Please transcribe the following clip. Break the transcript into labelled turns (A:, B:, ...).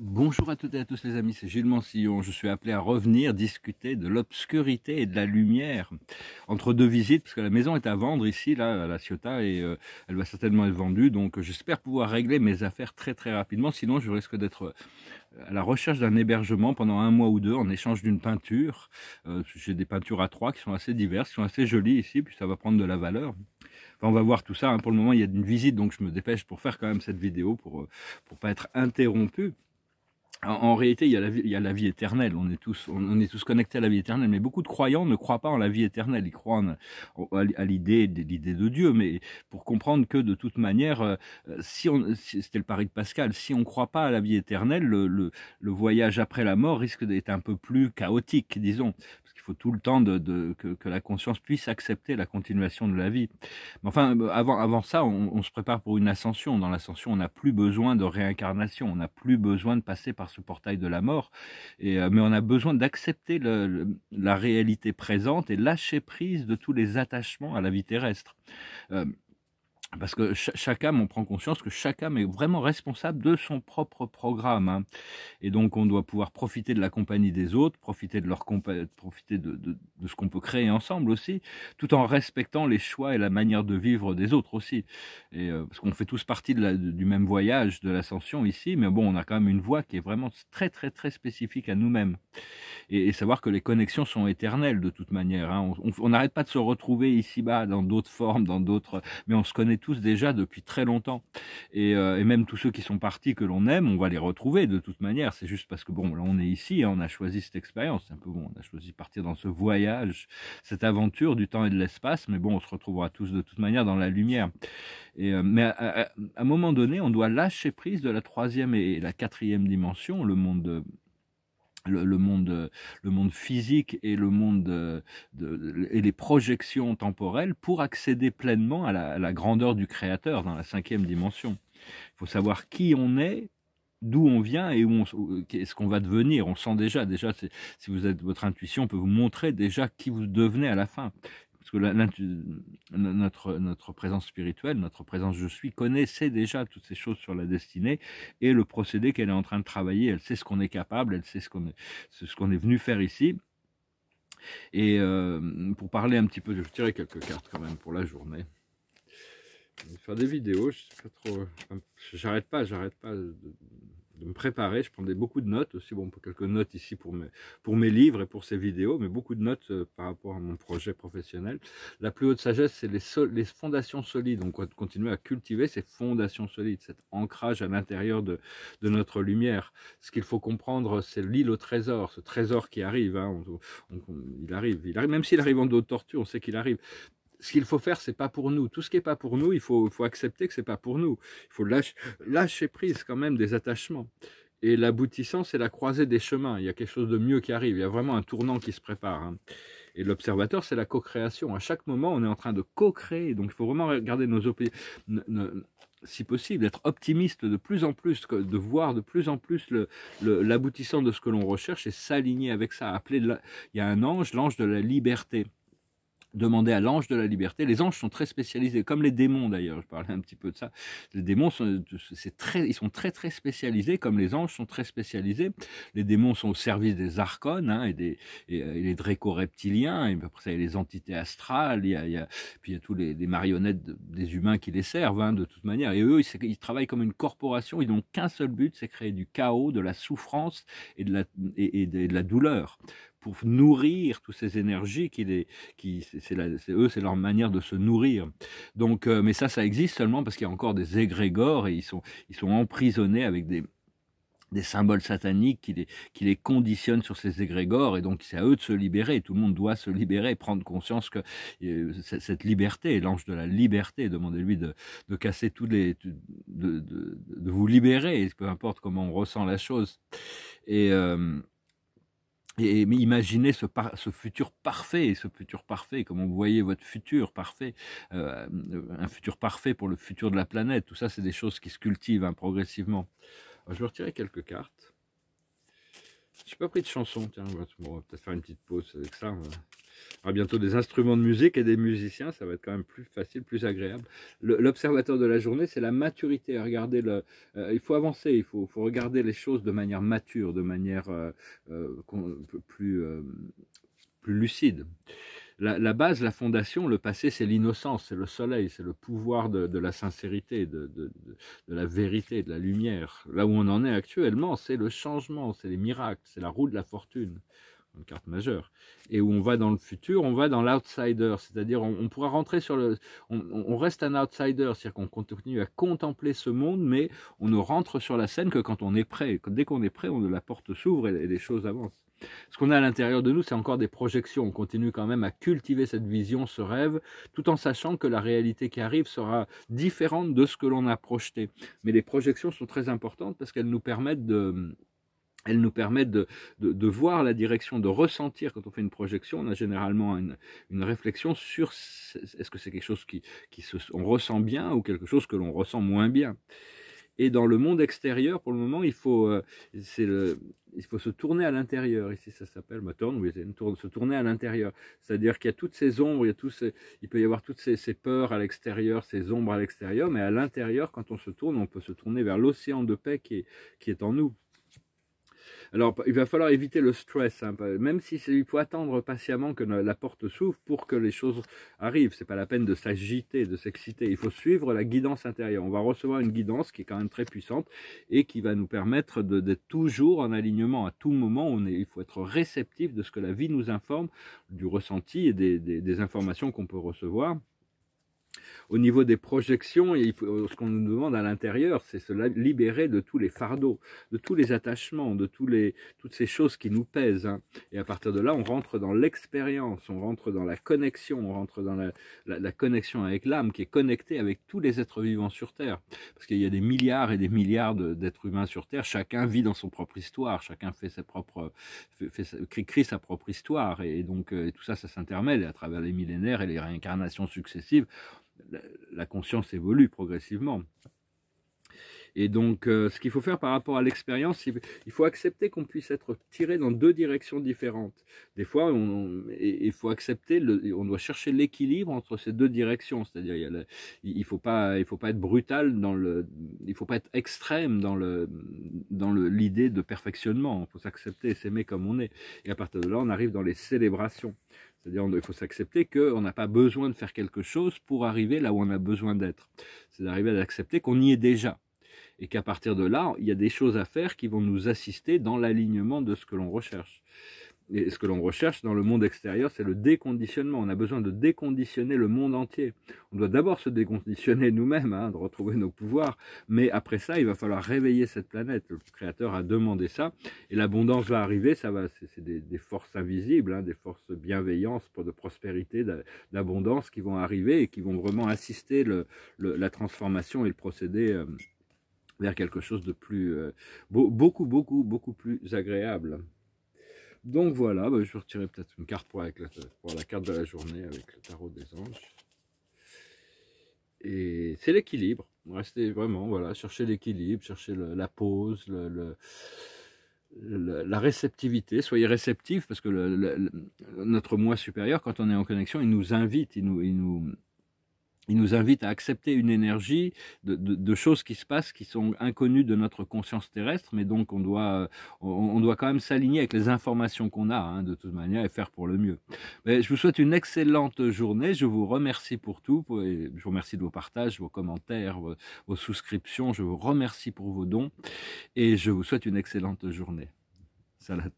A: Bonjour à toutes et à tous les amis, c'est Gilles Mancillon, Je suis appelé à revenir discuter de l'obscurité et de la lumière entre deux visites, parce que la maison est à vendre ici, là, à la Ciotat, et euh, elle va certainement être vendue. Donc j'espère pouvoir régler mes affaires très très rapidement, sinon je risque d'être euh, à la recherche d'un hébergement pendant un mois ou deux en échange d'une peinture. Euh, j'ai des peintures à trois qui sont assez diverses, qui sont assez jolies ici, puis ça va prendre de la valeur. on va voir tout ça. Hein. Pour le moment, il y a une visite, donc je me dépêche pour faire quand même cette vidéo, pour ne pas être interrompu en réalité, il y, a la vie, éternelle. On est, tous, on est tous connectés à la vie éternelle, mais beaucoup de croyants ne croient pas en la vie éternelle. Ils croient à l'idée, l'idée de Dieu, mais pour comprendre que de toute manière, euh, si c'était le pari de Pascal, si on ne croit pas à la vie éternelle, le voyage après la mort risque d'être un peu plus chaotique, disons, il faut tout le temps que, la conscience puisse accepter la continuation de la vie. Mais enfin, euh, avant, ça, on, se prépare pour une ascension. Dans l'ascension, on n'a plus besoin de réincarnation, on n'a plus besoin de passer par ce portail de la mort, euh, mais on a besoin d'accepter la réalité présente et lâcher prise de tous les attachements à la vie terrestre. Euh, parce que chaque âme, on prend conscience que chaque âme est vraiment responsable de son propre programme. Hein. Et donc, on doit pouvoir profiter de la compagnie des autres, profiter de leur profiter de, de, ce qu'on peut créer ensemble aussi, tout en respectant les choix et la manière de vivre des autres aussi. Et, euh, parce qu'on fait tous partie de du même voyage, de l'ascension ici, mais bon, on a quand même une voie qui est vraiment très, très, très spécifique à nous-mêmes. Et, savoir que les connexions sont éternelles de toute manière. Hein. On n'arrête pas de se retrouver ici-bas, dans d'autres formes, dans d'autres... Mais on se connaît tous déjà depuis très longtemps. Euh, et, même tous ceux qui sont partis que l'on aime, on va les retrouver de toute manière. C'est juste parce que bon, là on est ici, hein, on a choisi cette expérience. un peu bon, on a choisi partir dans ce voyage, cette aventure du temps et de l'espace. Mais bon, on se retrouvera tous de toute manière dans la lumière. Et, euh, mais à, un moment donné, on doit lâcher prise de la troisième et la quatrième dimension, le monde le, monde, le monde physique et le monde euh, et les projections temporelles pour accéder pleinement à la, grandeur du Créateur dans la cinquième dimension. Il faut savoir qui on est, d'où on vient et où on, euh, ce qu'on va devenir. On sent déjà, déjà, si vous êtes votre intuition peut vous montrer déjà qui vous devenez à la fin. Parce que notre, présence spirituelle, notre présence je suis, connaissait déjà toutes ces choses sur la destinée et le procédé qu'elle est en train de travailler. Elle sait ce qu'on est capable, elle sait ce qu'on est, ce qu'on est venu faire ici. Et euh, pour parler un petit peu, je vais tirer quelques cartes quand même pour la journée. Je vais faire des vidéos, je sais pas trop. Euh, j'arrête pas, j'arrête pas de, de me préparer. Je prenais beaucoup de notes aussi, bon, quelques notes ici pour mes, pour mes livres et pour ces vidéos, mais beaucoup de notes euh, par rapport à mon projet professionnel. La plus haute sagesse, c'est les, les fondations solides. Donc, on continuer à cultiver ces fondations solides, cet ancrage à l'intérieur de, de, notre lumière. Ce qu'il faut comprendre, c'est l'île au trésor, ce trésor qui arrive. Hein. on, il arrive, il arrive, même s'il arrive en dos de tortue, on sait qu'il arrive ce qu'il faut faire, c'est pas pour nous. Tout ce qui n'est pas pour nous, il faut, accepter que c'est pas pour nous. Il faut lâcher, lâcher prise quand même des attachements. Et l'aboutissant, c'est la croisée des chemins. Il y a quelque chose de mieux qui arrive. Il y a vraiment un tournant qui se prépare. Hein. Et l'observateur, c'est la co-création. À chaque moment, on est en train de co-créer. Donc, il faut vraiment regarder nos si possible, être optimiste de plus en plus, de voir de plus en plus l'aboutissant le, de ce que l'on recherche et s'aligner avec ça. Appeler il y a un ange, l'ange de la liberté demander à l'ange de la liberté. Les anges sont très spécialisés, comme les démons d'ailleurs. Je parlais un petit peu de ça. Les démons sont, très, ils sont très très spécialisés, comme les anges sont très spécialisés. Les démons sont au service des archons hein, et des et, euh, les dréco-reptiliens. Et après ça, il y a les entités astrales. Il y a, il y a puis il y a tous les, marionnettes des humains qui les servent hein, de toute manière. Et eux, ils, travaillent comme une corporation. Ils n'ont qu'un seul but, c'est créer du chaos, de la souffrance et de la et, et de la douleur pour nourrir toutes ces énergies qui, les, qui c'est eux, c'est leur manière de se nourrir. Donc, euh, mais ça, ça existe seulement parce qu'il y a encore des égrégores et ils sont, ils sont emprisonnés avec des, des symboles sataniques qui les, qui les conditionnent sur ces égrégores, et donc c'est à eux de se libérer, tout le monde doit se libérer, prendre conscience que euh, cette liberté, l'ange de la liberté, demandez-lui de, de, casser tous les... De, de, vous libérer, peu importe comment on ressent la chose. Et... Euh, et, imaginez ce, futur parfait, ce futur parfait, comment vous voyez votre futur parfait, euh, un futur parfait pour le futur de la planète, tout ça c'est des choses qui se cultivent hein, progressivement. je vais retirer quelques cartes. Je J'ai pas pris de chanson, tiens, on va peut-être faire une petite pause avec ça. On aura bientôt des instruments de musique et des musiciens, ça va être quand même plus facile, plus agréable. L'observateur de la journée, c'est la maturité. Regardez le, euh, il faut avancer, il faut, regarder les choses de manière mature, de manière euh, euh, plus, plus lucide la, base, la fondation, le passé, c'est l'innocence, c'est le soleil, c'est le pouvoir de, la sincérité, de, la vérité, de la lumière. Là où on en est actuellement, c'est le changement, c'est les miracles, c'est la roue de la fortune, une carte majeure. Et où on va dans le futur, on va dans l'outsider, c'est-à-dire on, pourra rentrer sur le... On, reste un outsider, c'est-à-dire qu'on continue à contempler ce monde, mais on ne rentre sur la scène que quand on est prêt. Dès qu'on est prêt, on, la porte s'ouvre et les choses avancent. Ce qu'on a à l'intérieur de nous, c'est encore des projections. On continue quand même à cultiver cette vision, ce rêve, tout en sachant que la réalité qui arrive sera différente de ce que l'on a projeté. Mais les projections sont très importantes parce qu'elles nous permettent de... Elles nous permettent de, voir la direction, de ressentir quand on fait une projection. On a généralement une, réflexion sur est-ce que c'est quelque chose qui, ressent bien ou quelque chose que l'on ressent moins bien. Et dans le monde extérieur, pour le moment, il faut, euh, se tourner à l'intérieur. Ici, ça s'appelle se tourner à l'intérieur. C'est-à-dire qu'il y a toutes ces ombres, il, peut y avoir toutes ces, peurs à l'extérieur, ces ombres à l'extérieur, mais à l'intérieur, quand on se tourne, on peut se tourner vers l'océan de paix qui est en nous. Alors, il va falloir éviter le stress, hein, même si il faut attendre patiemment que la porte s'ouvre pour que les choses arrivent. C'est pas la peine de s'agiter, de s'exciter. Il faut suivre la guidance intérieure. On va recevoir une guidance qui est quand même très puissante et qui va nous permettre d'être toujours en alignement. À tout moment, il faut être réceptif de ce que la vie nous informe, du ressenti et des informations qu'on peut recevoir. Au niveau des projections, euh, ce qu'on nous demande à l'intérieur, c'est se libérer de tous les fardeaux, de tous les attachements, de tous les, toutes ces choses qui nous pèsent. Hein. Et à partir de là, on rentre dans l'expérience, on rentre dans la connexion, on rentre dans la, la, connexion avec l'âme qui est connectée avec tous les êtres vivants sur Terre. Parce qu'il y a des milliards et des milliards d'êtres humains sur Terre, chacun vit dans son propre histoire, chacun fait fait, sa propre histoire. Et donc, euh, tout ça, ça s'intermêle. à travers les millénaires et les réincarnations successives, la conscience évolue progressivement. Et donc, euh, ce qu'il faut faire par rapport à l'expérience, il faut accepter qu'on puisse être tiré dans deux directions différentes. Des fois, il faut accepter, on doit chercher l'équilibre entre ces deux directions. C'est-à-dire, il, ne faut pas, être brutal dans le, il faut pas être extrême dans le, dans l'idée de perfectionnement. Il faut s'accepter, s'aimer comme on est. Et à partir de là, on arrive dans les célébrations. C'est-à-dire qu'il faut s'accepter qu'on n'a pas besoin de faire quelque chose pour arriver là où on a besoin d'être. C'est d'arriver à accepter qu'on y est déjà. Et qu'à partir de là, il y a des choses à faire qui vont nous assister dans l'alignement de ce que l'on recherche et ce que l'on recherche dans le monde extérieur, c'est le déconditionnement. On a besoin de déconditionner le monde entier. On doit d'abord se déconditionner nous-mêmes, hein, de retrouver nos pouvoirs. Mais après ça, il va falloir réveiller cette planète. Le Créateur a demandé ça. Et l'abondance va arriver. Ça va, c'est des, forces invisibles, hein, des forces bienveillantes bienveillance, de prospérité, d'abondance qui vont arriver et qui vont vraiment assister la transformation et le procédé. Euh, vers quelque chose de plus, euh, beaucoup, beaucoup, beaucoup plus agréable. Donc voilà, bah, je vais retirer peut-être une carte pour, la, carte de la journée avec le tarot des anges. Et c'est l'équilibre. Restez vraiment, voilà, chercher l'équilibre, chercher la pause, la réceptivité, soyez réceptifs, parce que notre moi supérieur, quand on est en connexion, il nous invite, il nous, il nous invite à accepter une énergie de, choses qui se passent, qui sont inconnues de notre conscience terrestre, mais donc on doit, euh, on, doit quand même s'aligner avec les informations qu'on a, hein, de toute manière, et faire pour le mieux. Mais je vous souhaite une excellente journée, je vous remercie pour tout, et je vous remercie de vos partages, vos commentaires, vos souscriptions, je vous remercie pour vos dons, et je vous souhaite une excellente journée. Salut.